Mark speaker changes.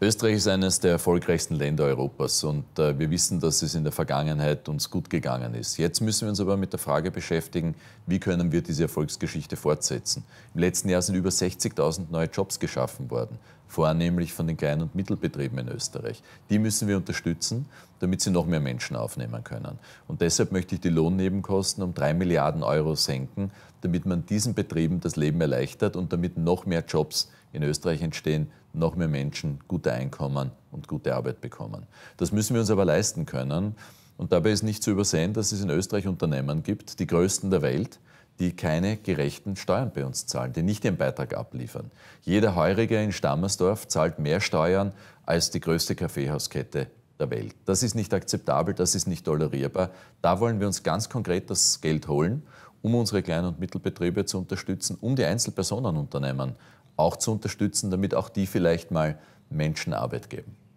Speaker 1: Österreich ist eines der erfolgreichsten Länder Europas und äh, wir wissen, dass es in der Vergangenheit uns gut gegangen ist. Jetzt müssen wir uns aber mit der Frage beschäftigen, wie können wir diese Erfolgsgeschichte fortsetzen. Im letzten Jahr sind über 60.000 neue Jobs geschaffen worden, vornehmlich von den Klein- und Mittelbetrieben in Österreich. Die müssen wir unterstützen, damit sie noch mehr Menschen aufnehmen können. Und deshalb möchte ich die Lohnnebenkosten um 3 Milliarden Euro senken, damit man diesen Betrieben das Leben erleichtert und damit noch mehr Jobs in Österreich entstehen, noch mehr Menschen gute Einkommen und gute Arbeit bekommen. Das müssen wir uns aber leisten können. Und dabei ist nicht zu übersehen, dass es in Österreich Unternehmen gibt, die größten der Welt, die keine gerechten Steuern bei uns zahlen, die nicht ihren Beitrag abliefern. Jeder Heurige in Stammersdorf zahlt mehr Steuern als die größte Kaffeehauskette der Welt. Das ist nicht akzeptabel, das ist nicht tolerierbar. Da wollen wir uns ganz konkret das Geld holen, um unsere Klein- und Mittelbetriebe zu unterstützen, um die Einzelpersonenunternehmen auch zu unterstützen, damit auch die vielleicht mal Menschen Arbeit geben.